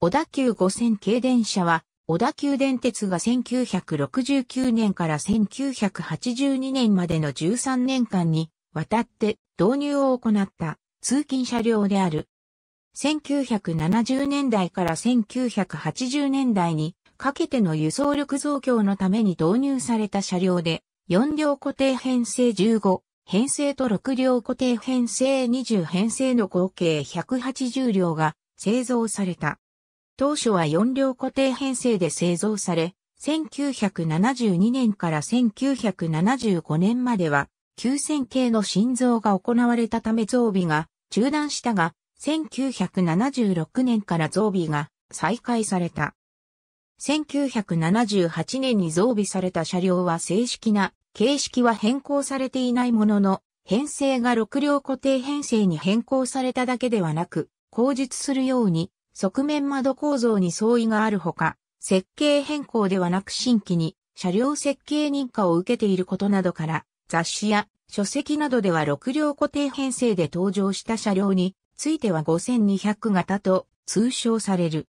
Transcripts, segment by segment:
小田急5000系電車は、小田急電鉄が1969年から1982年までの13年間にわたって導入を行った通勤車両である。1970年代から1980年代にかけての輸送力増強のために導入された車両で、4両固定編成15、編成と6両固定編成20編成の合計180両が製造された。当初は4両固定編成で製造され、1972年から1975年までは急戦系の心臓が行われたため増備が中断したが、1976年から増備が再開された。1978年に増備された車両は正式な形式は変更されていないものの、編成が6両固定編成に変更されただけではなく、口述するように側面窓構造に相違があるほか、設計変更ではなく新規に車両設計認可を受けていることなどから、雑誌や書籍などでは6両固定編成で登場した車両については5200型と通称される。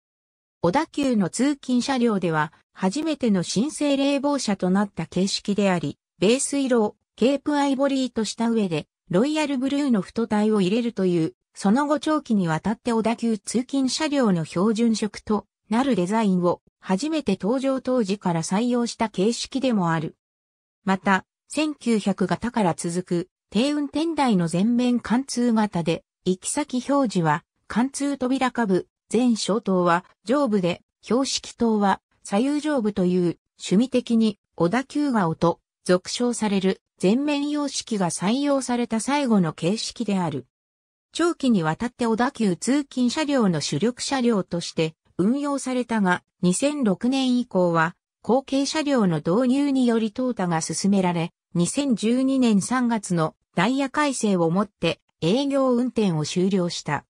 小田急の通勤車両では初めての新生冷房車となった形式であり、ベース色をケープアイボリーとした上でロイヤルブルーの太体を入れるというその後長期にわたって小田急通勤車両の標準色となるデザインを初めて登場当時から採用した形式でもある。また、1900型から続く低運転台の全面貫通型で、行き先表示は貫通扉下部、全小灯は上部で、標識灯は左右上部という趣味的に小田急顔と俗称される全面様式が採用された最後の形式である。長期にわたって小田急通勤車両の主力車両として運用されたが、2006年以降は、後継車両の導入により淘汰が進められ、2012年3月のダイヤ改正をもって営業運転を終了した。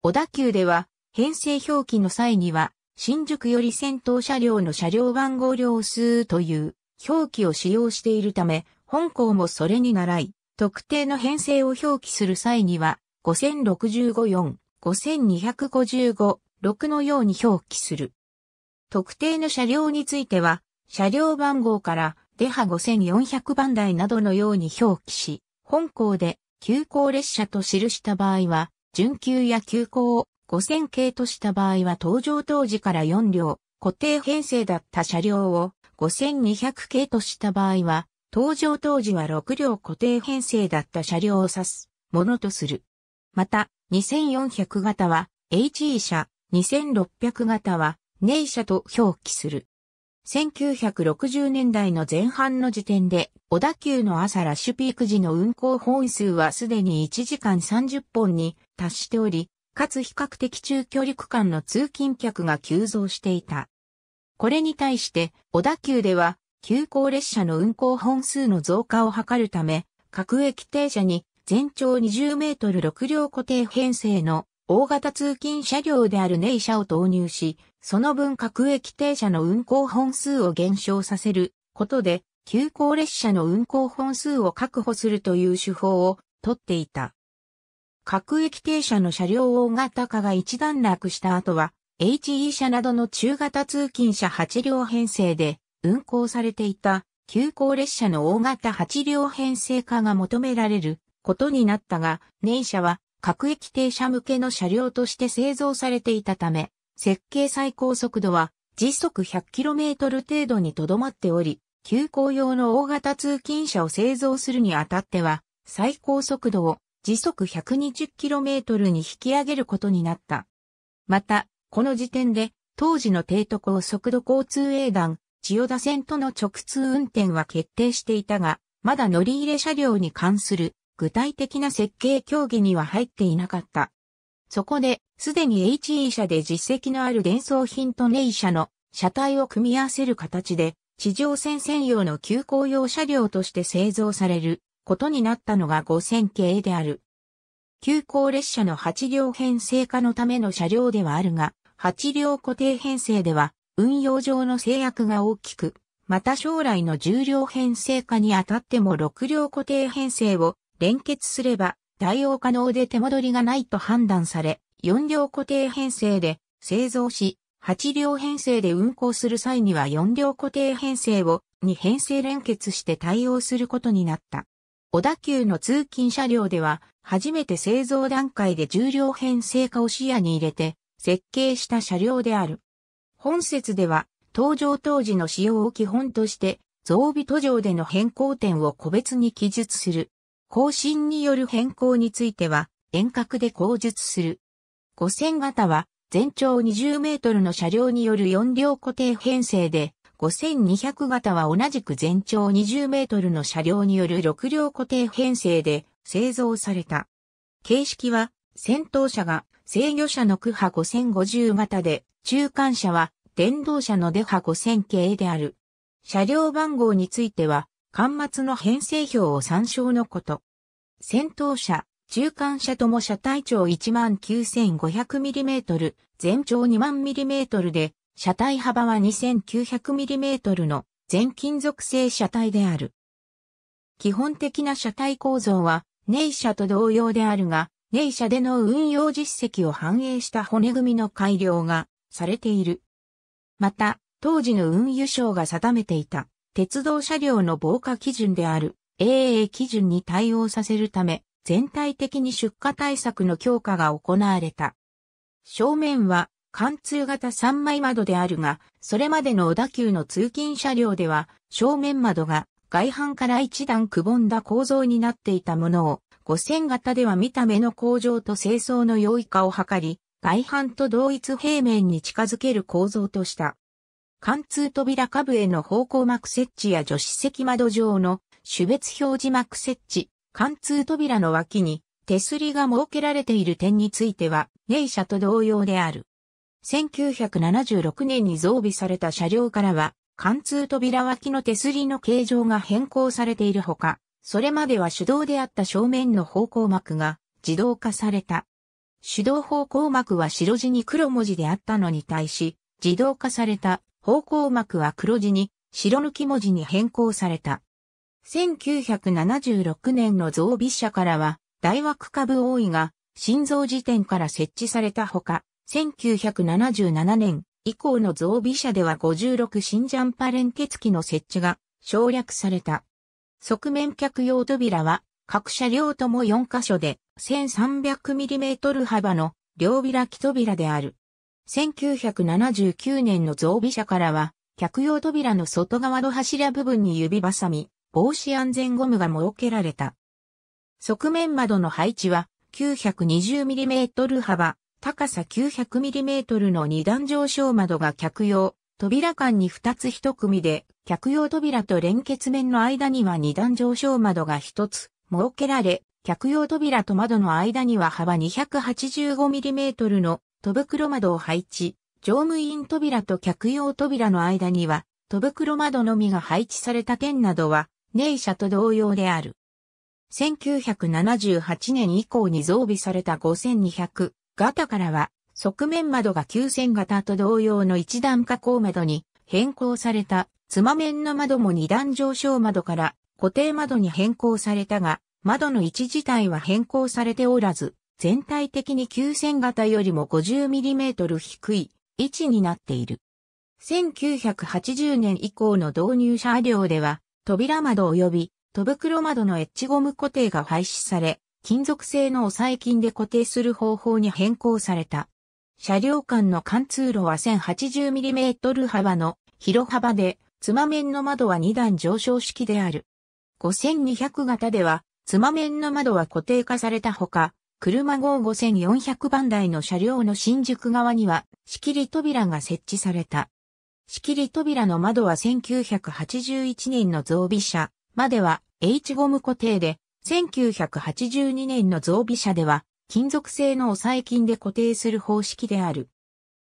小田急では、編成表記の際には、新宿より先頭車両の車両番号量数という表記を使用しているため、本校もそれに習い、特定の編成を表記する際には、5065-4、5255、6のように表記する。特定の車両については、車両番号からデハ5400番台などのように表記し、本校で急行列車と記した場合は、準急や急行を5000系とした場合は登場当時から4両、固定編成だった車両を5200系とした場合は、登場当時は6両固定編成だった車両を指すものとする。また、2400型は HE 社、2600型はネイ社と表記する。1960年代の前半の時点で、小田急の朝ラッシュピーク時の運行本数はすでに1時間30本に達しており、かつ比較的中距離区間の通勤客が急増していた。これに対して、小田急では、急行列車の運行本数の増加を図るため、各駅停車に全長20メートル6両固定編成の大型通勤車両であるネイ車を投入し、その分各駅停車の運行本数を減少させることで、急行列車の運行本数を確保するという手法をとっていた。各駅停車の車両大型化が一段落した後は、HE 車などの中型通勤車8両編成で運行されていた急行列車の大型8両編成化が求められることになったが、年車は各駅停車向けの車両として製造されていたため、設計最高速度は時速 100km 程度にとどまっており、急行用の大型通勤車を製造するにあたっては、最高速度を時速 120km に引き上げることになった。また、この時点で、当時の低都高速度交通営団、千代田線との直通運転は決定していたが、まだ乗り入れ車両に関する具体的な設計協議には入っていなかった。そこで、すでに HE 社で実績のある伝送品とネイ社の車体を組み合わせる形で、地上戦専用の急行用車両として製造されることになったのが5000系である。急行列車の8両編成化のための車両ではあるが、8両固定編成では運用上の制約が大きく、また将来の10両編成化にあたっても6両固定編成を連結すれば代用可能で手戻りがないと判断され、4両固定編成で製造し、8両編成で運行する際には4両固定編成を2編成連結して対応することになった。小田急の通勤車両では、初めて製造段階で重量編成化を視野に入れて、設計した車両である。本説では、登場当時の使用を基本として、増備途上での変更点を個別に記述する。更新による変更については、遠隔で口述する。5000型は、全長20メートルの車両による4両固定編成で、5200型は同じく全長20メートルの車両による6両固定編成で製造された。形式は、先頭車が制御車の区波5050型で、中間車は電動車の出波5000系である。車両番号については、端末の編成表を参照のこと。戦闘車、中間車とも車体長 19,500mm、全長2万 m m で、車体幅は 2,900mm の全金属製車体である。基本的な車体構造は、ネイ車と同様であるが、ネイ車での運用実績を反映した骨組みの改良がされている。また、当時の運輸省が定めていた鉄道車両の防火基準である AA 基準に対応させるため、全体的に出荷対策の強化が行われた。正面は貫通型三枚窓であるが、それまでの小田急の通勤車両では、正面窓が外反から一段くぼんだ構造になっていたものを、五線型では見た目の向上と清掃の容易化を図り、外反と同一平面に近づける構造とした。貫通扉下部への方向膜設置や助手席窓上の種別表示膜設置、貫通扉の脇に手すりが設けられている点については、ネイ車と同様である。1976年に増備された車両からは、貫通扉脇の手すりの形状が変更されているほか、それまでは手動であった正面の方向膜が自動化された。手動方向膜は白地に黒文字であったのに対し、自動化された方向幕は黒字に、白抜き文字に変更された。1976年の増備車からは、大枠株多いが、新造時点から設置されたほか、1977年以降の増備車では56新ジャンパ連結機の設置が省略された。側面客用扉は各車両とも4箇所で 1300mm 幅の両開き扉である。1979年の増備車からは、客用扉の外側の柱部分に指挟み、防止安全ゴムが設けられた。側面窓の配置は 920mm 幅、高さ 900mm の二段上昇窓が客用、扉間に2つ1組で、客用扉と連結面の間には二段上昇窓が1つ設けられ、客用扉と窓の間には幅 285mm の戸袋窓を配置、乗務員扉と客用扉の間には、戸袋窓のみが配置された点などは、ネイ社と同様である。1978年以降に増備された5200型からは、側面窓が9000型と同様の一段加工窓に変更された、つま面の窓も二段上昇窓から固定窓に変更されたが、窓の位置自体は変更されておらず、全体的に9000型よりも 50mm 低い位置になっている。1980年以降の導入車両では、扉窓及び戸袋窓のエッジゴム固定が廃止され、金属製のお細菌で固定する方法に変更された。車両間の貫通路は 1080mm 幅の広幅で、妻面の窓は2段上昇式である。5200型では、妻面の窓は固定化されたほか、車号5400番台の車両の新宿側には、仕切り扉が設置された。仕切り扉の窓は1981年の増備車までは H ゴム固定で、1982年の増備車では、金属製の押さえ金で固定する方式である。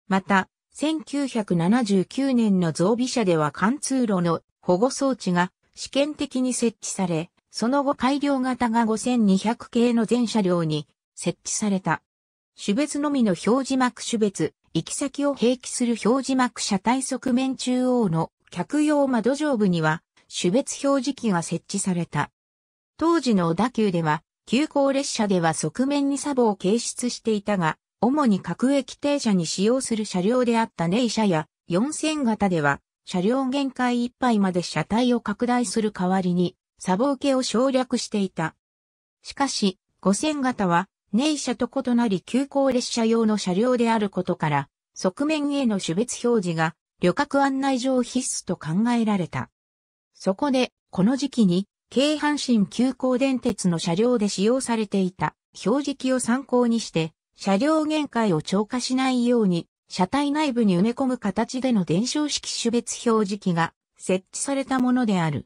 また、1979年の増備車では貫通路の保護装置が試験的に設置され、その後改良型が5200系の全車両に設置された。種別のみの表示幕種別、行き先を併記する表示幕車体側面中央の客用窓上部には種別表示器が設置された。当時の小田急では、急行列車では側面にサボを掲出していたが、主に各駅停車に使用する車両であったネイ車や4000型では、車両限界いっぱいまで車体を拡大する代わりに、サボ受けを省略していた。しかし、5000型はネイ車と異なり急行列車用の車両であることから、側面への種別表示が旅客案内上必須と考えられた。そこで、この時期に、京阪神急行電鉄の車両で使用されていた表示器を参考にして、車両限界を超過しないように、車体内部に埋め込む形での伝承式種別表示器が設置されたものである。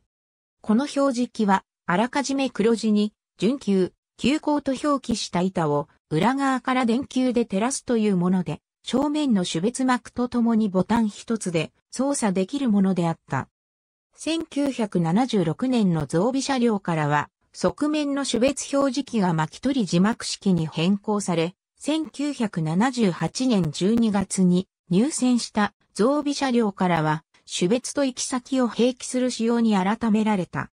この表示器は、あらかじめ黒地に、準急、球行と表記した板を裏側から電球で照らすというもので、正面の種別膜とともにボタン一つで操作できるものであった。1976年の増備車両からは、側面の種別表示器が巻き取り字幕式に変更され、1978年12月に入線した増備車両からは、種別と行き先を併記する仕様に改められた。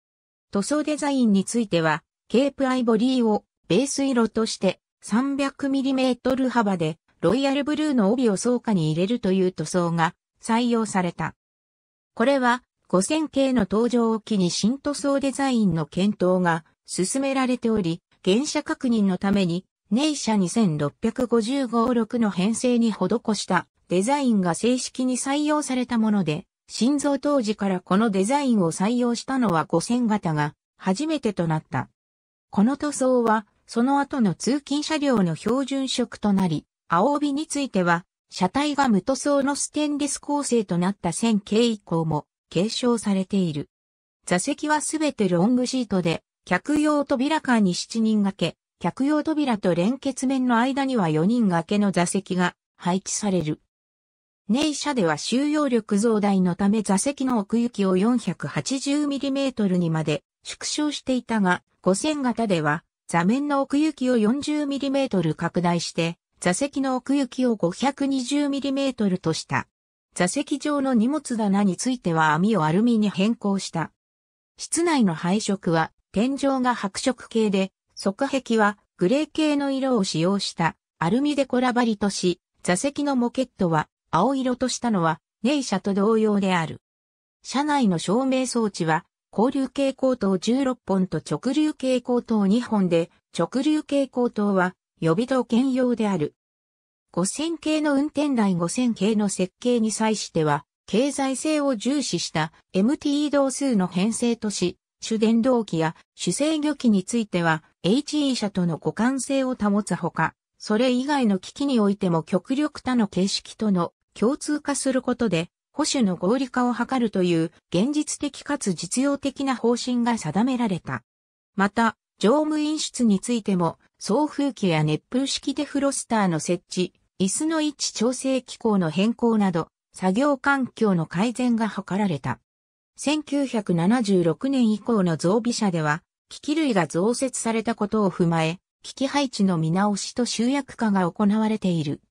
塗装デザインについては、ケープアイボリーをベース色として 300mm 幅でロイヤルブルーの帯を倉下に入れるという塗装が採用された。これは5000系の登場を機に新塗装デザインの検討が進められており、原車確認のために、ネイシャ2 6 5 0 5 6の編成に施したデザインが正式に採用されたもので、新造当時からこのデザインを採用したのは5000型が初めてとなった。この塗装は、その後の通勤車両の標準色となり、青帯については、車体が無塗装のステンレス構成となった線形以降も継承されている。座席はすべてロングシートで、客用扉間に7人掛け、客用扉と連結面の間には4人掛けの座席が配置される。ネ車では収容力増大のため座席の奥行きを 480mm にまで縮小していたが、5000型では、座面の奥行きを 40mm 拡大して、座席の奥行きを 520mm とした。座席上の荷物棚については網をアルミに変更した。室内の配色は、天井が白色系で、側壁はグレー系の色を使用したアルミデコラバりとし、座席のモケットは青色としたのは、ネイシャと同様である。車内の照明装置は交流系高等16本と直流系高等2本で、直流系高等は予備等兼用である。5000系の運転台5000系の設計に際しては、経済性を重視した MT 動数の編成とし、主電動機や主制御機については HE 社との互換性を保つほか、それ以外の機器においても極力他の形式との共通化することで保守の合理化を図るという現実的かつ実用的な方針が定められた。また、乗務員室についても、送風機や熱風式デフロスターの設置、椅子の位置調整機構の変更など、作業環境の改善が図られた。1976年以降の増備車では、機器類が増設されたことを踏まえ、機器配置の見直しと集約化が行われている。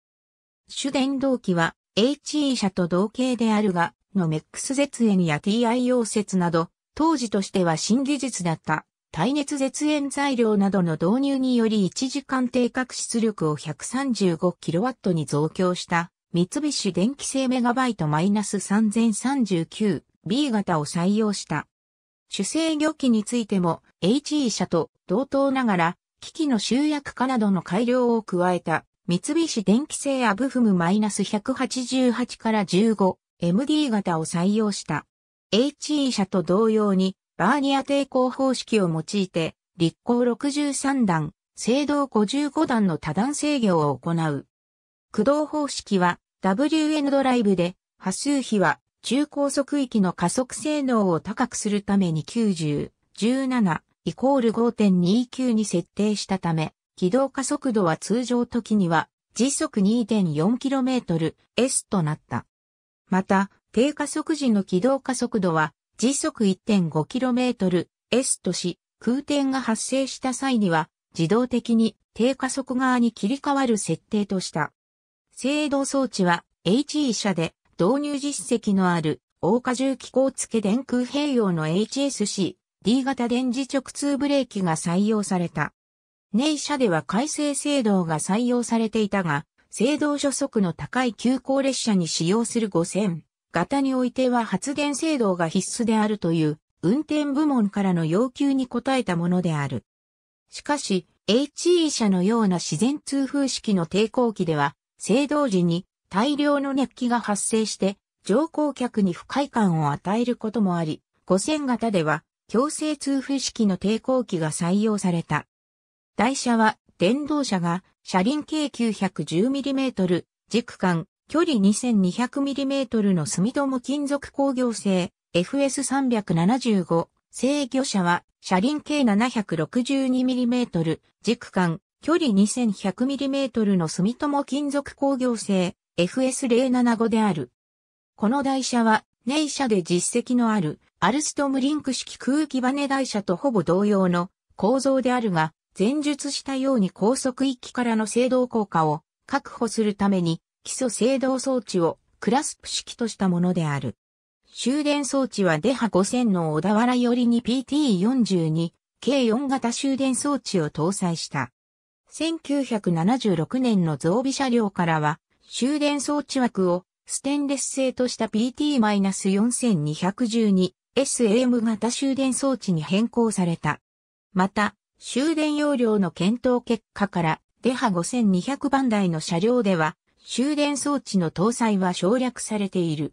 主電動機は HE 社と同型であるが、のメックス絶縁や TIO 説など、当時としては新技術だった耐熱絶縁材料などの導入により1時間定格出力を 135kW に増強した三菱電機製メガバイト -3039B 型を採用した。主制御機についても HE 社と同等ながら機器の集約化などの改良を加えた三菱電機製アブフム -188 から 15MD 型を採用した。HE 社と同様にバーニア抵抗方式を用いて立候63段、制動55段の多段制御を行う。駆動方式は WN ドライブで波数比は中高速域の加速性能を高くするために90、17イコール5.29に設定したため、軌道加速度は通常時には時速 2.4km/s となった。また、低加速時の軌道加速度は時速 1.5km/s とし、空転が発生した際には自動的に低加速側に切り替わる設定とした。制動装置は HE 社で導入実績のある大荷重機構付電空併用の HSC D 型電磁直通ブレーキが採用された。ネイ社では改正制度が採用されていたが、制動初速の高い急行列車に使用する5000型においては発電制動が必須であるという運転部門からの要求に応えたものである。しかし、HE 車のような自然通風式の抵抗機では、制動時に大量の熱気が発生して乗降客に不快感を与えることもあり、5000型では強制通風式の抵抗機が採用された。台車は電動車が車輪径 910mm、軸間、距離 2200mm の住友金属工業製 FS375 制御車は車輪径 762mm、軸間、距離 2100mm の住友金属工業製 FS075 である。この台車は、ネイ車で実績のあるアルストムリンク式空気バネ台車とほぼ同様の構造であるが、前述したように高速域からの制動効果を確保するために基礎制動装置をクラスプ式としたものである。終電装置はデハ5000の小田原寄りに PT42、計4型終電装置を搭載した。1976年の増備車両からは、終電装置枠をステンレス製とした PT-4212SM a 型終電装置に変更された。また、終電容量の検討結果から、デハ5200番台の車両では、終電装置の搭載は省略されている。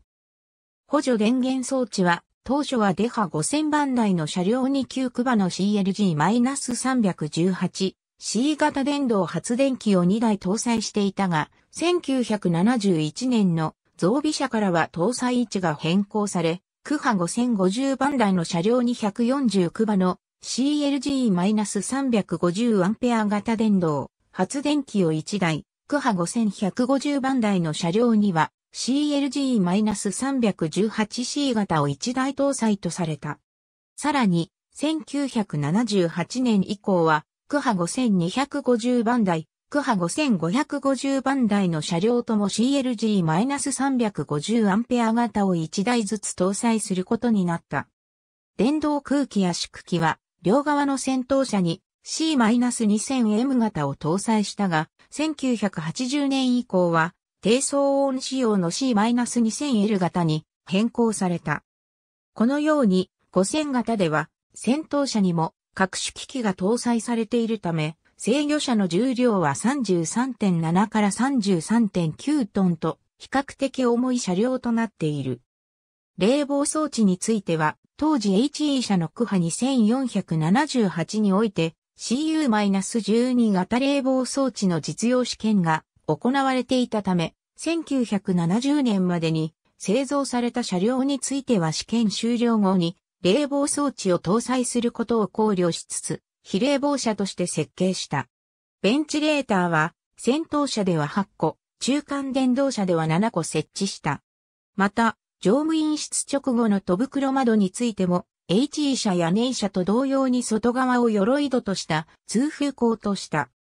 補助電源装置は、当初はデハ5000番台の車両に9クバの CLG-318、C 型電動発電機を2台搭載していたが、1971年の増備車からは搭載位置が変更され、クハ5050番台の車両に140クバの CLG-350 アンペア型電動、発電機を1台、クハ5150番台の車両には CLG-318C 型を1台搭載とされた。さらに、1978年以降は、クハ5250番台、クハ5550番台の車両とも CLG-350 アンペア型を1台ずつ搭載することになった。電動空気圧縮機は両側の戦闘車に C-2000M 型を搭載したが、1980年以降は低騒音仕様の C-2000L 型に変更された。このように5000型では戦闘車にも各種機器が搭載されているため、制御車の重量は33.7から33.9トンと比較的重い車両となっている。冷房装置については、当時 HE 社の区波2478において、CU-12 型冷房装置の実用試験が行われていたため、1970年までに製造された車両については試験終了後に冷房装置を搭載することを考慮しつつ、非冷房車として設計した。ベンチレーターは、先頭車では8個、中間電動車では7個設置した。また、乗務員室直後の戸袋窓についても、HE 車や年車と同様に外側を鎧戸とした通風口とした。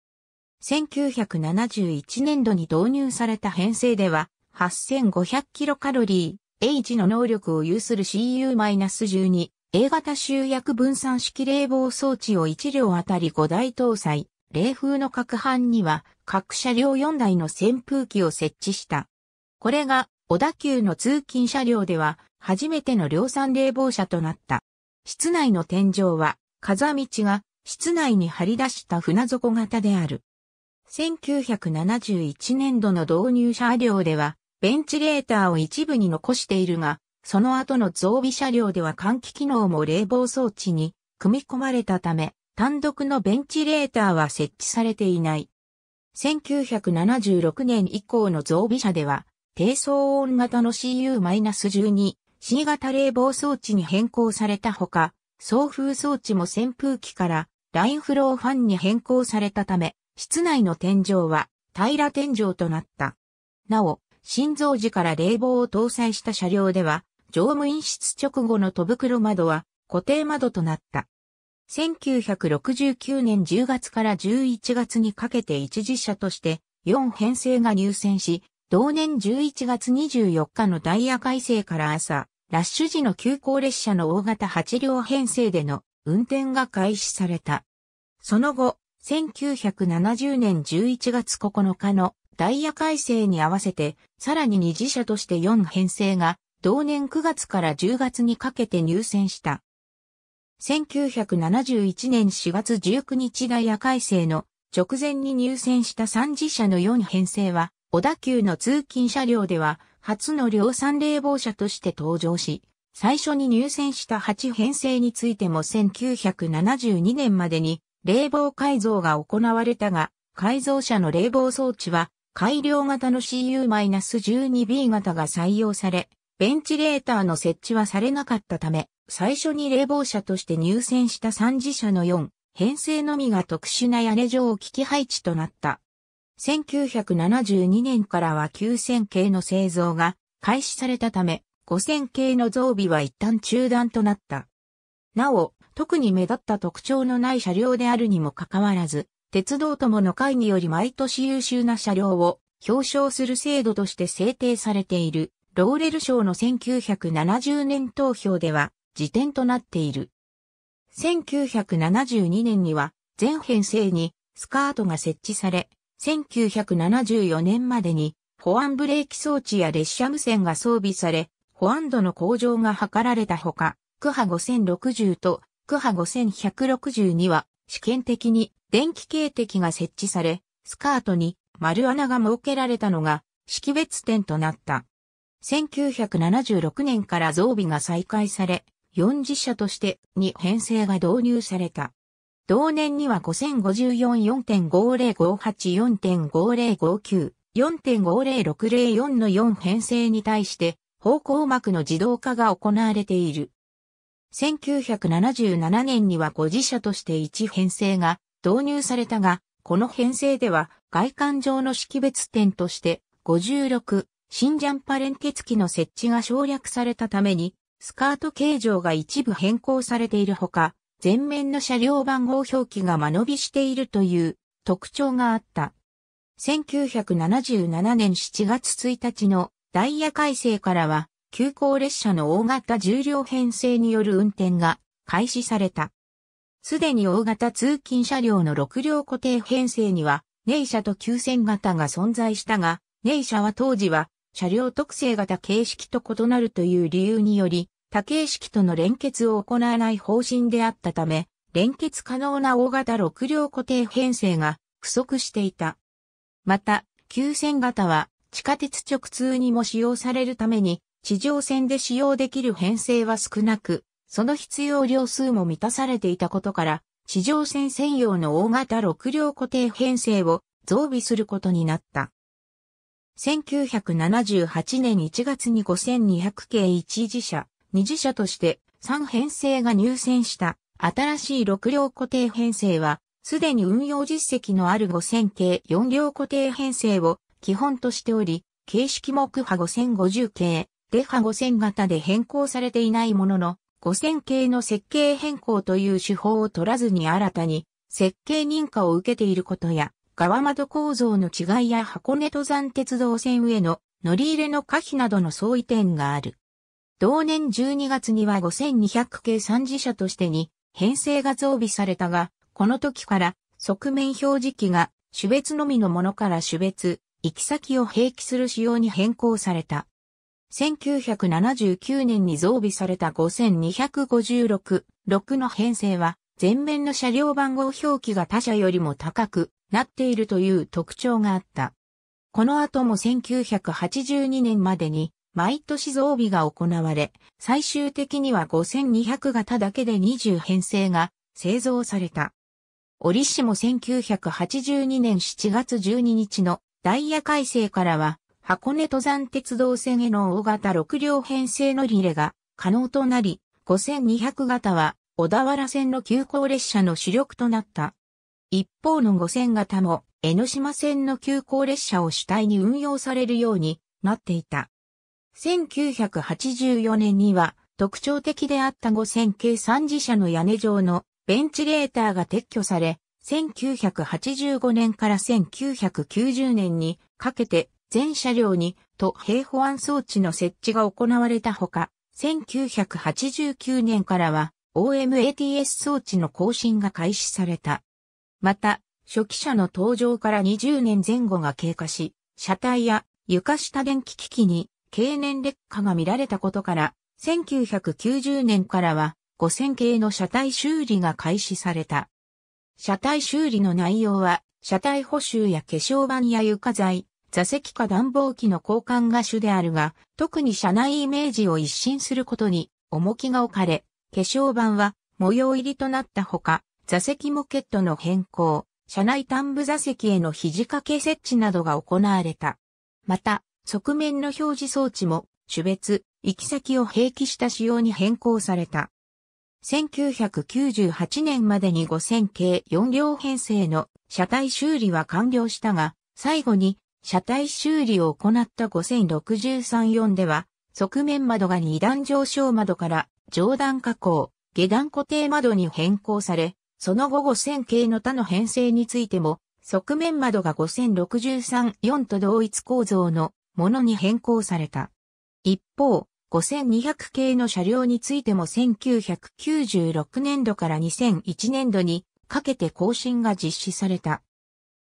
1971年度に導入された編成では、8500キロカロリー、H の能力を有する CU-12、A 型集約分散式冷房装置を1両あたり5台搭載。冷風の各班には各車両4台の扇風機を設置した。これが小田急の通勤車両では初めての量産冷房車となった。室内の天井は風道が室内に張り出した船底型である。1971年度の導入車両ではベンチレーターを一部に残しているが、その後の増備車両では換気機能も冷房装置に組み込まれたため、単独のベンチレーターは設置されていない。1976年以降の増備車では、低騒音型の CU-12、C 型冷房装置に変更されたほか、送風装置も扇風機からラインフローファンに変更されたため、室内の天井は平ら天井となった。なお、心臓時から冷房を搭載した車両では、乗務員室直後の戸袋窓は固定窓となった。1969年10月から11月にかけて一時車として4編成が入線し、同年11月24日のダイヤ改正から朝、ラッシュ時の急行列車の大型8両編成での運転が開始された。その後、1970年11月9日のダイヤ改正に合わせて、さらに二次車として4編成が、同年9月から10月にかけて入選した。1971年4月19日ダイヤ改正の直前に入選した3次車の4編成は、小田急の通勤車両では、初の量産冷房車として登場し、最初に入選した8編成についても1972年までに冷房改造が行われたが、改造車の冷房装置は改良型の CU-12B 型が採用され、ベンチレーターの設置はされなかったため、最初に冷房車として入選した3次車の4、編成のみが特殊な屋根上機配置となった。1972年からは9000系の製造が開始されたため、5000系の増備は一旦中断となった。なお、特に目立った特徴のない車両であるにもかかわらず、鉄道友の会により毎年優秀な車両を表彰する制度として制定されている、ローレル賞の1970年投票では、辞典となっている。1972年には、全編成にスカートが設置され、1974年までに保安ブレーキ装置や列車無線が装備され、保安度の向上が図られたほか、クハ5060とクハ5162は試験的に電気警笛が設置され、スカートに丸穴が設けられたのが識別点となった。1976年から増備が再開され、4次車としてに編成が導入された。同年には5054.4058、4.5059,4.50604の4編成に対して方向膜の自動化が行われている。1977年には5自社として1編成が導入されたが、この編成では外観上の識別点として56、新ジャンパ連結機の設置が省略されたために、スカート形状が一部変更されているほか、前面の車両番号表記が間延びしているという特徴があった。1977年7月1日のダイヤ改正からは、急行列車の大型重量編成による運転が開始された。すでに大型通勤車両の6両固定編成には、ネイ車と急線型が存在したが、ネイ車は当時は車両特性型形式と異なるという理由により、多形式との連結を行わない方針であったため、連結可能な大型6両固定編成が不足していた。また、急線型は地下鉄直通にも使用されるために、地上線で使用できる編成は少なく、その必要量数も満たされていたことから、地上線専用の大型6両固定編成を増備することになった。1978年1月に5200系1次車、二次社として3編成が入選した新しい6両固定編成は、すでに運用実績のある5000系4両固定編成を基本としており、形式も区波5050系、デハ5000型で変更されていないものの、5000系の設計変更という手法を取らずに新たに設計認可を受けていることや、側窓構造の違いや箱根登山鉄道線への乗り入れの可否などの相違点がある。同年12月には5200系三次車としてに編成が増備されたが、この時から側面表示器が種別のみのものから種別、行き先を併記する仕様に変更された。1979年に増備された5256、6の編成は、前面の車両番号表記が他社よりも高くなっているという特徴があった。この後も1982年までに毎年増備が行われ、最終的には5200型だけで20編成が製造された。折しも1982年7月12日のダイヤ改正からは、箱根登山鉄道線への大型6両編成のリレが可能となり、5200型は小田原線の急行列車の主力となった。一方の5000型も江ノ島線の急行列車を主体に運用されるようになっていた。1984年には特徴的であった5000系3次車の屋根上のベンチレーターが撤去され、1985年から1990年にかけて全車両にと平保安装置の設置が行われたほか、1989年からは OMATS 装置の更新が開始された。また、初期車の登場から20年前後が経過し、車体や床下電気機器に経年劣化が見られたことから、1990年からは5000系の車体修理が開始された。車体修理の内容は、車体補修や化粧板や床材、座席か暖房機の交換が主であるが、特に車内イメージを一新することに重きが置かれ、化粧板は模様入りとなったほか、座席モケットの変更、車内端部座席への肘掛け設置などが行われた。また、側面の表示装置も種別、行き先を併記した仕様に変更された。1998年までに5000系4両編成の車体修理は完了したが、最後に車体修理を行った50634では、側面窓が2段上昇窓から上段加工、下段固定窓に変更され、その後5000系の他の編成についても、側面窓が5063-4と同一構造のものに変更された。一方、5200系の車両についても1996年度から2001年度にかけて更新が実施された。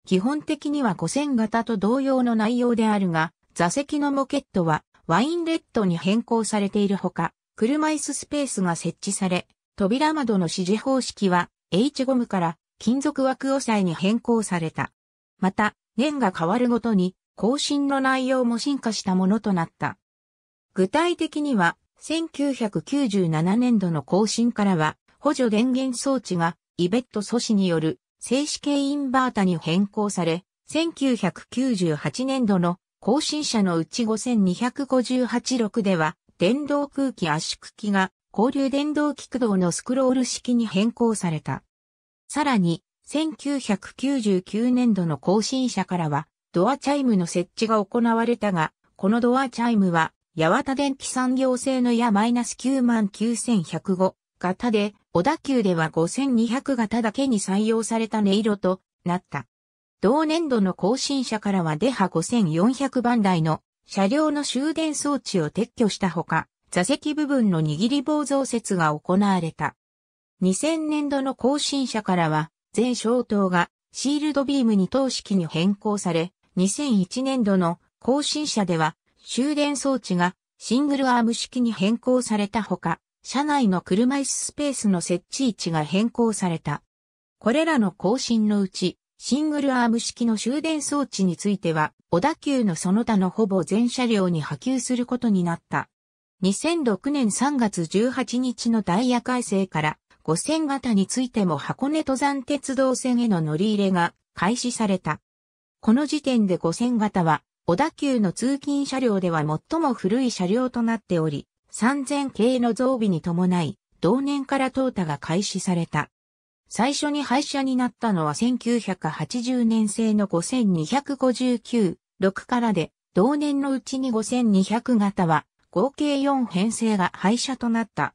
基本的には5000型と同様の内容であるが、座席のモケットはワインレッドに変更されているほか、車椅子スペースが設置され、扉窓の支持方式は H ゴムから金属枠押さえに変更された。また、年が変わるごとに更新の内容も進化したものとなった。具体的には、1997年度の更新からは、補助電源装置がイベット阻止による静止系インバータに変更され、1998年度の更新車のうち52586では、電動空気圧縮機が交流電動機駆動のスクロール式に変更された。さらに、1999年度の更新車からは、ドアチャイムの設置が行われたが、このドアチャイムは、八幡電機産業製のや -99105 型で、小田急では5200型だけに採用された音色となった。同年度の更新車からはデハ5400番台の車両の終電装置を撤去したほか、座席部分の握り棒増設が行われた。2000年度の更新車からは、全消灯がシールドビームに等式に変更され、2001年度の更新車では終電装置がシングルアーム式に変更されたほか、車内の車椅子スペースの設置位置が変更された。これらの更新のうち、シングルアーム式の終電装置については、小田急のその他のほぼ全車両に波及することになった。2006年3月18日のダイヤ改正から、5000型についても箱根登山鉄道線への乗り入れが開始された。この時点で5000型は、小田急の通勤車両では最も古い車両となっており、3000系の増備に伴い、同年から淘汰が開始された。最初に廃車になったのは1980年製の5259、6からで、同年のうちに5200型は、合計4編成が廃車となった。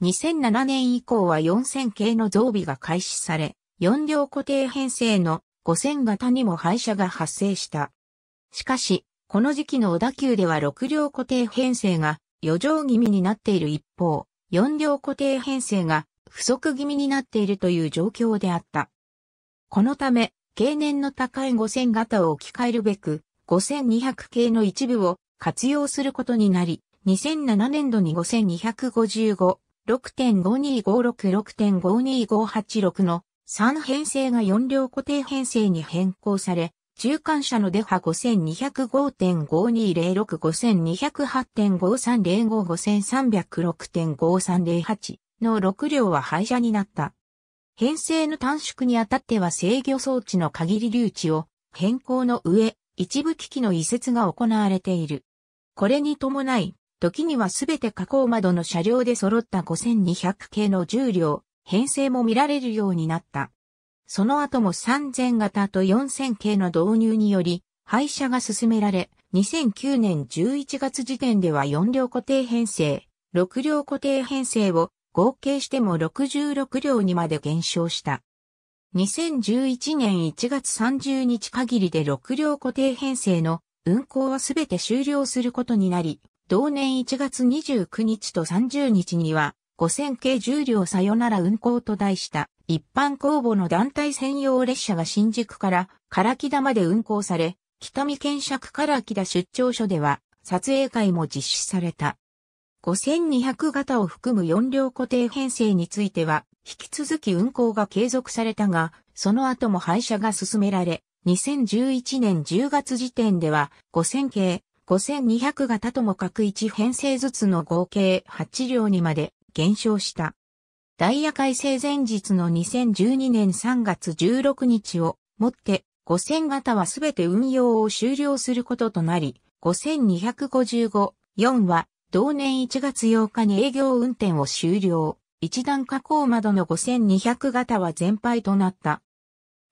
2007年以降は4000系の増備が開始され、4両固定編成の5000型にも廃車が発生した。しかし、この時期の小田急では6両固定編成が余剰気味になっている一方、4両固定編成が不足気味になっているという状況であった。このため、経年の高い5000型を置き換えるべく、5200系の一部を活用することになり、2007年度に5255、6.52566.52586の3編成が4両固定編成に変更され、中間車のデハ5205.52065208.530553055306.5308の6両は廃車になった。編成の短縮にあたっては制御装置の限り留置を変更の上、一部機器の移設が行われている。これに伴い、時にはすべて加工窓の車両で揃った5200系の10両、編成も見られるようになった。その後も3000型と4000系の導入により、廃車が進められ、2009年11月時点では4両固定編成、6両固定編成を合計しても66両にまで減少した。2011年1月30日限りで6両固定編成の運行はすべて終了することになり、同年1月29日と30日には5000系重量両さよなら運行と題した一般公募の団体専用列車が新宿から唐木田まで運行され、北見県尺唐木田出張所では撮影会も実施された。5200型を含む4両固定編成については、引き続き運行が継続されたが、その後も廃車が進められ、2011年10月時点では5000系、5200型とも各1編成ずつの合計8両にまで減少した。ダイヤ改正前日の2012年3月16日をもって5000型はすべて運用を終了することとなり、5255、4は同年1月8日に営業運転を終了。一段加工窓の5200型は全廃となった。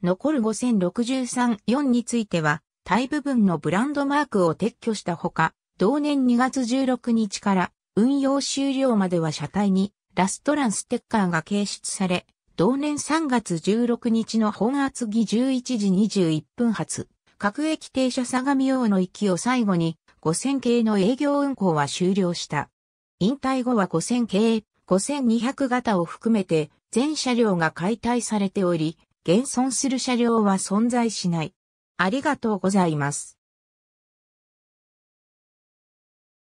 残る5063、4については、大部分のブランドマークを撤去したほか、同年2月16日から運用終了までは車体にラストランステッカーが掲出され、同年3月16日の本厚木11時21分発、各駅停車相模用の域を最後に5000系の営業運行は終了した。引退後は5000系、5200型を含めて全車両が解体されており、現存する車両は存在しない。ありがとうございます。